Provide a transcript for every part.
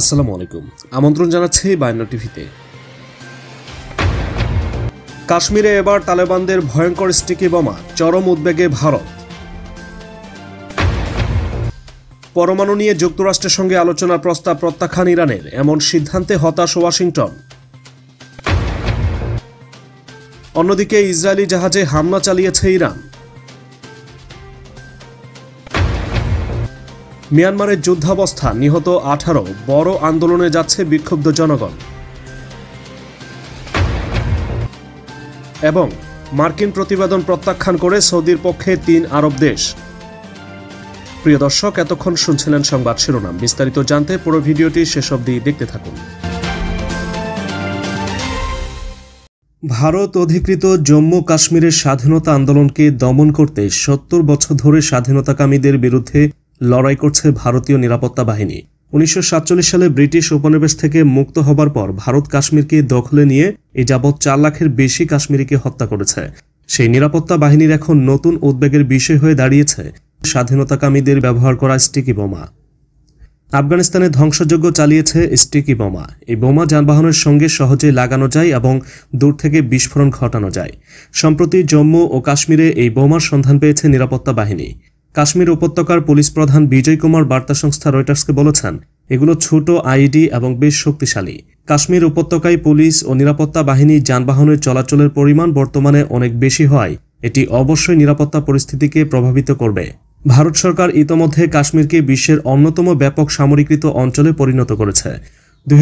আসসালামু আলাইকুম আমন্ত্রণ জানাচ্ছে বায়ান্ন টিভিতে কাশ্মীরে এবার তালেবানদের ভয়ঙ্কর স্টিকি বোমা চরম উদ্বেগে ভারত পরমাণু নিয়ে যুক্তরাষ্ট্রের সঙ্গে আলোচনার প্রস্তাব প্রত্যাখ্যান ইরানের এমন সিদ্ধান্তে হতাশ ওয়াশিংটন অন্যদিকে ইসরায়েলি জাহাজে হামলা চালিয়েছে ইরান মিয়ানমারের যুদ্ধাবস্থা নিহত আঠারো বড় আন্দোলনে যাচ্ছে বিক্ষুব্ধ জনগণ এবং মার্কিন প্রতিবেদন প্রত্যাখ্যান করে সৌদির পক্ষে তিন আরব দেশ প্রিয় দর্শক এতক্ষণ শুনছিলেন সংবাদ শিরোনাম বিস্তারিত জানতে পুরো ভিডিওটি শেষ অবধি দেখতে থাকুন ভারত অধিকৃত জম্মু কাশ্মীরের স্বাধীনতা আন্দোলনকে দমন করতে সত্তর বছর ধরে স্বাধীনতাকামীদের বিরুদ্ধে লড়াই করছে ভারতীয় নিরাপত্তা বাহিনী উনিশশো সালে ব্রিটিশ উপনিবেশ থেকে মুক্ত হবার পর ভারত কাশ্মীরকে দখলে নিয়ে এ যাবৎ চার লাখের বেশি কাশ্মীরিকে হত্যা করেছে সেই নিরাপত্তা বাহিনীর এখন নতুন উদ্বেগের বিষয় হয়ে দাঁড়িয়েছে স্বাধীনতাকামীদের ব্যবহার করা স্টিকি বোমা আফগানিস্তানে ধ্বংসযজ্ঞ চালিয়েছে স্টিকি বোমা এই বোমা যানবাহনের সঙ্গে সহজে লাগানো যায় এবং দূর থেকে বিস্ফোরণ ঘটানো যায় সম্প্রতি জম্মু ও কাশ্মীরে এই বোমার সন্ধান পেয়েছে নিরাপত্তা বাহিনী কাশ্মীর উপত্যকার পুলিশ প্রধান বিজয় কুমার বার্তা সংস্থা রয়টার্সকে বলেছেন এগুলো ছোট আইডি এবং বেশ শক্তিশালী কাশ্মীর উপত্যকায় পুলিশ ও নিরাপত্তা বাহিনী যানবাহনের চলাচলের পরিমাণ বর্তমানে অনেক বেশি হয় এটি অবশ্যই নিরাপত্তা পরিস্থিতিকে প্রভাবিত করবে ভারত সরকার ইতোমধ্যে কাশ্মীরকে বিশ্বের অন্যতম ব্যাপক সামরিকৃত অঞ্চলে পরিণত করেছে দুই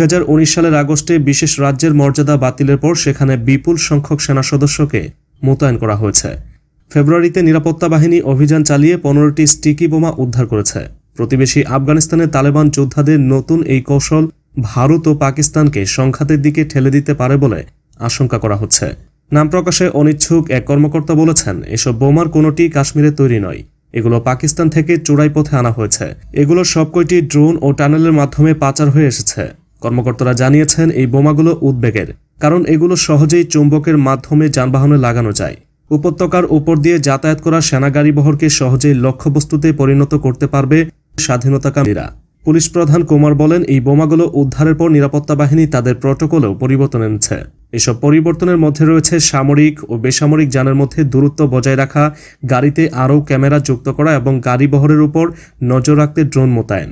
সালের আগস্টে বিশেষ রাজ্যের মর্যাদা বাতিলের পর সেখানে বিপুল সংখ্যক সেনা সদস্যকে মোতায়েন করা হয়েছে ফেব্রুয়ারিতে নিরাপত্তা বাহিনী অভিযান চালিয়ে পনেরোটি স্টিকি বোমা উদ্ধার করেছে প্রতিবেশী আফগানিস্তানের তালেবান যোদ্ধাদের নতুন এই কৌশল ভারত ও পাকিস্তানকে সংঘাতের দিকে ঠেলে দিতে পারে বলে আশঙ্কা করা হচ্ছে নাম প্রকাশে অনিচ্ছুক এক কর্মকর্তা বলেছেন এসব বোমার কোনোটি কাশ্মীরে তৈরি নয় এগুলো পাকিস্তান থেকে চোরাই পথে আনা হয়েছে এগুলো সবকয়টি ড্রোন ও টানেলের মাধ্যমে পাচার হয়ে এসেছে কর্মকর্তারা জানিয়েছেন এই বোমাগুলো উদ্বেগের কারণ এগুলো সহজেই চুম্বকের মাধ্যমে যানবাহনে লাগানো যায় উপত্যকার উপর দিয়ে যাতায়াত করা সেনা গাড়িবহরকে সহজেই লক্ষ্যবস্তুতে পরিণত করতে পারবে স্বাধীনতাকামীরা পুলিশ প্রধান কুমার বলেন এই বোমাগুলো উদ্ধারের পর নিরাপত্তা বাহিনী তাদের প্রটোকলেও পরিবর্তন এনেছে এসব পরিবর্তনের মধ্যে রয়েছে সামরিক ও বেসামরিক যানের মধ্যে দূরত্ব বজায় রাখা গাড়িতে আরও ক্যামেরা যুক্ত করা এবং গাড়ি বহরের উপর নজর রাখতে ড্রোন মোতায়েন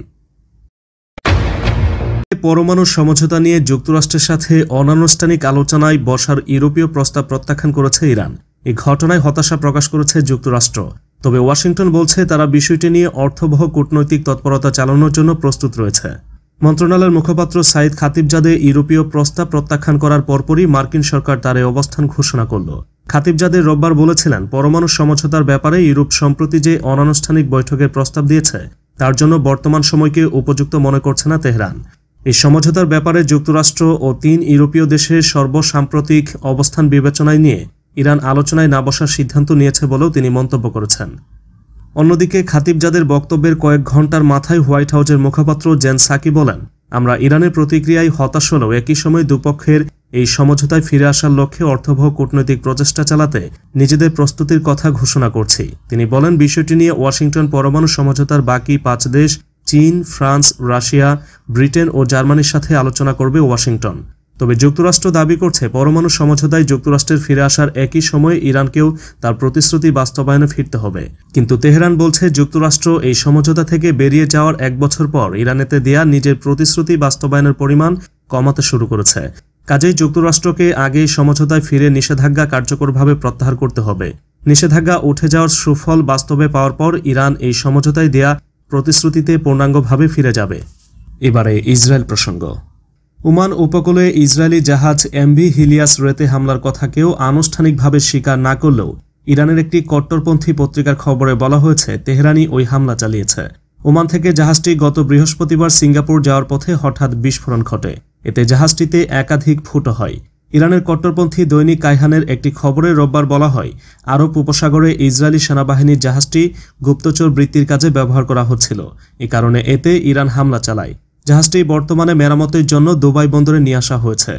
পরমাণু সমঝোতা নিয়ে যুক্তরাষ্ট্রের সাথে অনানুষ্ঠানিক আলোচনায় বসার ইউরোপীয় প্রস্তাব প্রত্যাখ্যান করেছে ইরান এই ঘটনায় হতাশা প্রকাশ করেছে যুক্তরাষ্ট্র তবে ওয়াশিংটন বলছে তারা বিষয়টি নিয়ে অর্থবহ কূটনৈতিক তৎপরতা চালানোর জন্য প্রস্তুত রয়েছে মন্ত্রণালয়ের মুখপাত্র সাইদ খাতিবজাদে ইউরোপীয় প্রস্তাব প্রত্যাখ্যান করার পরপরই মার্কিন সরকার তার অবস্থান ঘোষণা করল খাতিবজাদে রোববার বলেছিলেন পরমাণু সমঝোতার ব্যাপারে ইউরোপ সম্প্রতি যে অনানুষ্ঠানিক বৈঠকের প্রস্তাব দিয়েছে তার জন্য বর্তমান সময়কে উপযুক্ত মনে করছে না তেহরান এই সমঝোতার ব্যাপারে যুক্তরাষ্ট্র ও তিন ইউরোপীয় দেশের সর্বসাম্প্রতিক অবস্থান বিবেচনায় নিয়ে ইরান আলোচনায় না বসার সিদ্ধান্ত নিয়েছে বলেও তিনি মন্তব্য করেছেন অন্যদিকে খাতিবজাদের বক্তব্যের কয়েক ঘন্টার মাথায় হোয়াইট হাউসের মুখপাত্র জেন সাকি বলেন আমরা ইরানের প্রতিক্রিয়ায় হতাশ হলেও একই সময় দুপক্ষের এই সমঝোতায় ফিরে আসার লক্ষ্যে অর্থবহ কূটনৈতিক প্রচেষ্টা চালাতে নিজেদের প্রস্তুতির কথা ঘোষণা করছি তিনি বলেন বিষয়টি নিয়ে ওয়াশিংটন পরমাণু সমঝোতার বাকি পাঁচ দেশ চীন ফ্রান্স রাশিয়া ব্রিটেন ও জার্মানির সাথে আলোচনা করবে ওয়াশিংটন তবে যুক্তরাষ্ট্র দাবি করছে পরমাণু সমঝোতায় যুক্তরাষ্ট্রের ফিরে আসার একই সময়ে ইরানকেও তার প্রতিশ্রুতি বাস্তবায়নে ফিরতে হবে কিন্তু তেহরান বলছে যুক্তরাষ্ট্র এই সমঝোতা থেকে বেরিয়ে যাওয়ার এক বছর পর ইরানেতে দেয়া নিজের প্রতিশ্রুতি বাস্তবায়নের পরিমাণ কমাতে শুরু করেছে কাজেই যুক্তরাষ্ট্রকে আগেই সমঝোতায় ফিরে নিষেধাজ্ঞা কার্যকরভাবে প্রত্যাহার করতে হবে নিষেধাজ্ঞা উঠে যাওয়ার সুফল বাস্তবে পাওয়ার পর ইরান এই সমঝোতায় দেয়া প্রতিশ্রুতিতে পূর্ণাঙ্গভাবে ফিরে যাবে এবারে ইসরায়েল প্রসঙ্গ ওমান উপকূলে ইসরায়েলি জাহাজ এমভি হিলিয়াস রেতে হামলার কথা কেউ আনুষ্ঠানিকভাবে স্বীকার না করলেও ইরানের একটি কট্টরপন্থী পত্রিকার খবরে বলা হয়েছে তেহরানি ওই হামলা চালিয়েছে ওমান থেকে জাহাজটি গত বৃহস্পতিবার সিঙ্গাপুর যাওয়ার পথে হঠাৎ বিস্ফোরণ ঘটে এতে জাহাজটিতে একাধিক ফুটো হয় ইরানের কট্টরপন্থী দৈনিক কাইহানের একটি খবরে রোববার বলা হয় আরব উপসাগরে ইসরায়েলি সেনাবাহিনীর জাহাজটি গুপ্তচর বৃত্তির কাজে ব্যবহার করা হচ্ছিল এ কারণে এতে ইরান হামলা চালায় জাহাজটি বর্তমানে মেরামতের জন্য দুবাই বন্দরে নিয়ে আসা হয়েছে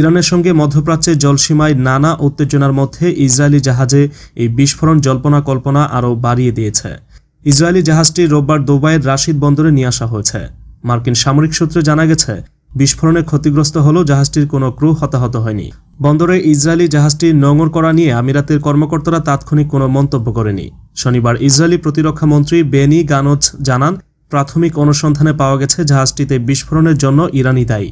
ইরানের সঙ্গে মধ্যপ্রাচ্যের জলসীমায় নানা উত্তেজনার মধ্যে ইসরায়েলি জাহাজে এই বিস্ফোরণ জল্পনা কল্পনা আরও বাড়িয়ে দিয়েছে ইসরায়েলি জাহাজটি রোববার দুবাইয়ের রাশিদ বন্দরে নিয়ে আসা হয়েছে মার্কিন সামরিক সূত্রে জানা গেছে বিস্ফোরণে ক্ষতিগ্রস্ত হলেও জাহাজটির কোনো ক্রু হতাহত হয়নি বন্দরে ইসরায়েলি জাহাজটি নোংর করা নিয়ে আমিরাতের কর্মকর্তারা তাৎক্ষণিক কোনো মন্তব্য করেনি শনিবার ইসরায়েলি প্রতিরক্ষা মন্ত্রী বেনি গানোজ জানান প্রাথমিক অনুসন্ধানে পাওয়া গেছে জাহাজটিতে বিস্ফোরণের জন্য ইরানি দায়ী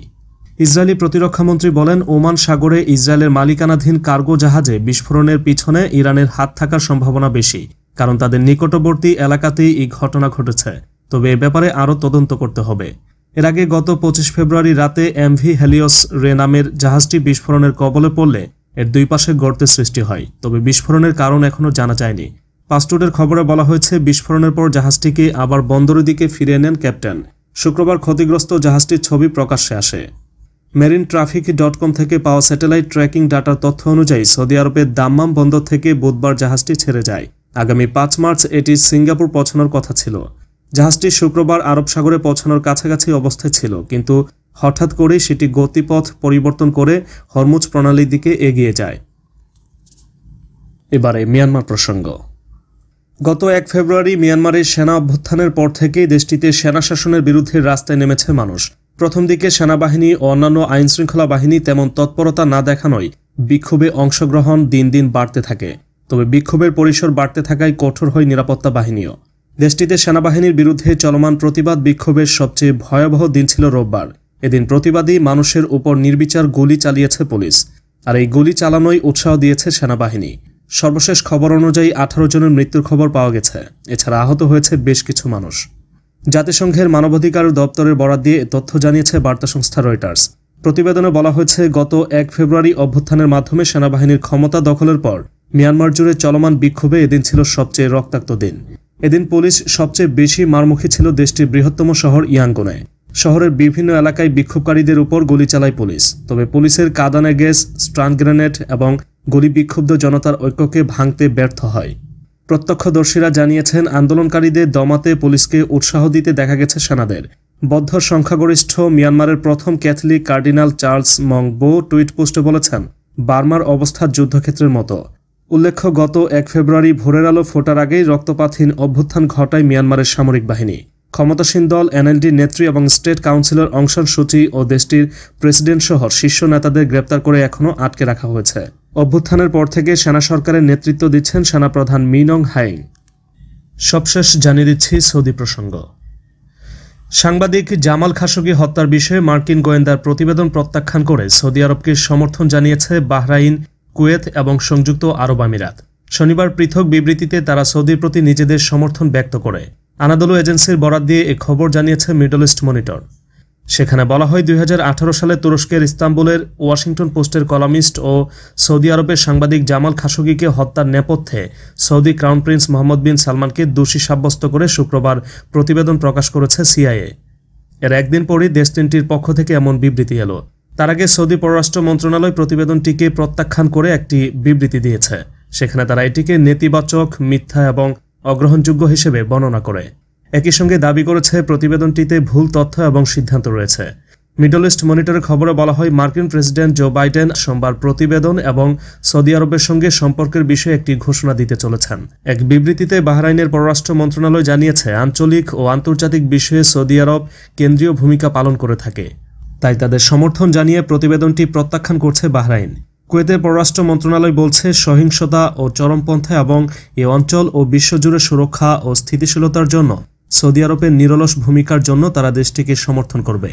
ইসরায়েলি প্রতিরক্ষামন্ত্রী বলেন ওমান সাগরে ইসরায়েলের মালিকানাধীন কার্গো জাহাজে বিস্ফোরণের পিছনে ইরানের হাত থাকার সম্ভাবনা বেশি কারণ তাদের নিকটবর্তী এলাকাতেই এই ঘটনা ঘটেছে তবে এ ব্যাপারে আরও তদন্ত করতে হবে এর আগে গত পঁচিশ ফেব্রুয়ারি রাতে এমভি হেলিওস রে নামের জাহাজটি বিস্ফোরণের কবলে পড়লে এর দুই পাশে গর্তের সৃষ্টি হয় তবে বিস্ফোরণের কারণ এখনও জানা যায়নি পাসটুডের খবরে বলা হয়েছে বিস্ফোরণের পর জাহাজটিকে আবার বন্দরের দিকে ফিরিয়ে নেন ক্যাপ্টেন শুক্রবার ক্ষতিগ্রস্ত জাহাজটির ছবি প্রকাশ্যে আসে মেরিন ট্রাফিক ডট কম থেকে পাওয়া স্যাটেলাইট ট্র্যাকিং ডাটার তথ্য অনুযায়ী সৌদি আরবের দাম্মাম বন্দর থেকে বুধবার জাহাজটি ছেড়ে যায় আগামী পাঁচ মার্চ এটি সিঙ্গাপুর পৌঁছানোর কথা ছিল জাহাজটি শুক্রবার আরব সাগরে পৌঁছানোর কাছাকাছি অবস্থায় ছিল কিন্তু হঠাৎ করে সেটি গতিপথ পরিবর্তন করে হরমুজ প্রণালীর দিকে এগিয়ে যায় এবারে মিয়ানমার প্রসঙ্গ গত এক ফেব্রুয়ারি মিয়ানমারের সেনা অভ্যুত্থানের পর থেকে দেশটিতে সেনা শাসনের বিরুদ্ধে রাস্তায় নেমেছে মানুষ প্রথম দিকে সেনাবাহিনী ও অন্যান্য আইনশৃঙ্খলা বাহিনী তেমন তৎপরতা না দেখানোয় বিক্ষোভে অংশগ্রহণ দিন দিন বাড়তে থাকে তবে বিক্ষোভের পরিসর বাড়তে থাকায় কঠোর হয় নিরাপত্তা বাহিনীও দেশটিতে সেনাবাহিনীর বিরুদ্ধে চলমান প্রতিবাদ বিক্ষোভের সবচেয়ে ভয়াবহ দিন ছিল রোববার এদিন প্রতিবাদী মানুষের উপর নির্বিচার গুলি চালিয়েছে পুলিশ আর এই গুলি চালানোই উৎসাহ দিয়েছে সেনাবাহিনী সর্বশেষ খবর অনুযায়ী আঠারো জনের মৃত্যুর খবর পাওয়া গেছে এছাড়া আহত হয়েছে বেশ কিছু মানুষ জাতিসংঘের মানবাধিকার দপ্তরের বরাদ দিয়ে তথ্য জানিয়েছে বার্তা সংস্থা রয়টার্স প্রতিবেদনে বলা হয়েছে গত এক ফেব্রুয়ারি অভ্যুত্থানের মাধ্যমে সেনাবাহিনীর ক্ষমতা দখলের পর মিয়ানমার জুড়ে চলমান বিক্ষোভে এদিন ছিল সবচেয়ে রক্তাক্ত দিন এদিন পুলিশ সবচেয়ে বেশি মারমুখী ছিল দেশটির বৃহত্তম শহর ইয়াঙ্গনে শহরের বিভিন্ন এলাকায় বিক্ষোভকারীদের উপর গুলি চালায় পুলিশ তবে পুলিশের কাদানে গ্যাস স্ট্রান গ্রেনেড এবং গুলি বিক্ষুব্ধ জনতার ঐক্যকে ভাঙতে ব্যর্থ হয় প্রত্যক্ষদর্শীরা জানিয়েছেন আন্দোলনকারীদের দমাতে পুলিশকে উৎসাহ দিতে দেখা গেছে সেনাদের বদ্ধ সংখ্যাগরিষ্ঠ মিয়ানমারের প্রথম ক্যাথলিক কার্ডিনাল চার্লস মংবো টুইট পোস্টে বলেছেন বার্মার অবস্থা যুদ্ধক্ষেত্রের মতো উল্লেখ্য গত এক ফেব্রুয়ারি ভোরের আলো ফোটার আগেই রক্তপাতহীন অভ্যুত্থান ঘটায় মিয়ানমারের সামরিক বাহিনী ক্ষমতাসীন দল এনএলডি নেত্রী এবং স্টেট কাউন্সিলর অংশন সূচি ও দেশটির প্রেসিডেন্ট সহ শীর্ষ নেতাদের গ্রেপ্তার করে এখনও আটকে রাখা হয়েছে অভ্যুত্থানের পর থেকে সেনা সরকারের নেতৃত্ব দিচ্ছেন সেনাপ্রধান মিনং হাইং সবশেষ জানিয়ে দিচ্ছি সৌদি প্রসঙ্গ সাংবাদিক জামাল খাশোগি হত্যার বিষয়ে মার্কিন গোয়েন্দার প্রতিবেদন প্রত্যাখ্যান করে সৌদি আরবকে সমর্থন জানিয়েছে বাহরাইন কুয়েত এবং সংযুক্ত আরব আমিরাত শনিবার পৃথক বিবৃতিতে তারা সৌদির প্রতি নিজেদের সমর্থন ব্যক্ত করে আনাদলু এজেন্সির বরাদ দিয়ে এ খবর জানিয়েছে মিডল ইস্ট মনিটর সেখানে বলা হয় দুই সালে তুরস্কের ইস্তাম্বুলের ওয়াশিংটন পোস্টের কলামিস্ট ও সৌদি আরবের সাংবাদিক জামাল খাশোগিকে হত্যার নেপথ্যে Saudi crown prince Mohammed bin সালমানকে দোষী সাব্যস্ত করে শুক্রবার প্রতিবেদন প্রকাশ করেছে সিআইএ এর একদিন পরই দেশ তিনটির পক্ষ থেকে এমন বিবৃতি এলো তার আগে সৌদি পররাষ্ট্র মন্ত্রণালয় প্রতিবেদনটিকে প্রত্যাখ্যান করে একটি বিবৃতি দিয়েছে সেখানে তারা এটিকে নেতিবাচক মিথ্যা এবং অগ্রহণযোগ্য হিসেবে বর্ণনা করে একই সঙ্গে দাবি করেছে প্রতিবেদনটিতে ভুল তথ্য এবং সিদ্ধান্ত রয়েছে মিডল ইস্ট মনিটরের খবরে বলা হয় মার্কিন প্রেসিডেন্ট জো বাইডেন সোমবার প্রতিবেদন এবং সৌদি আরবের সঙ্গে সম্পর্কের বিষয়ে একটি ঘোষণা দিতে চলেছেন এক বিবৃতিতে বাহরাইনের পররাষ্ট্র মন্ত্রণালয় জানিয়েছে আঞ্চলিক ও আন্তর্জাতিক বিষয়ে সৌদি আরব কেন্দ্রীয় ভূমিকা পালন করে থাকে তাই তাদের সমর্থন জানিয়ে প্রতিবেদনটি প্রত্যাখ্যান করছে বাহরাইন কুয়েতের পররাষ্ট্র মন্ত্রণালয় বলছে সহিংসতা ও চরমপন্থা এবং এ অঞ্চল ও বিশ্বজুড়ে সুরক্ষা ও স্থিতিশীলতার জন্য সৌদি আরবের নিরলস ভূমিকার জন্য তারা দেশটিকে সমর্থন করবে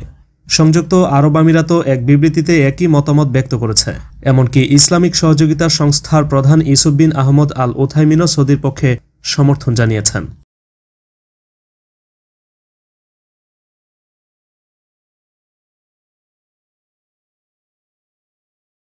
সংযুক্ত আরব আমিরাত এক বিবৃতিতে একই মতামত ব্যক্ত করেছে এমনকি ইসলামিক সহযোগিতা সংস্থার প্রধান ইসুফ বিন আহমদ আল ওথাইমিনও সৌদির পক্ষে সমর্থন জানিয়েছেন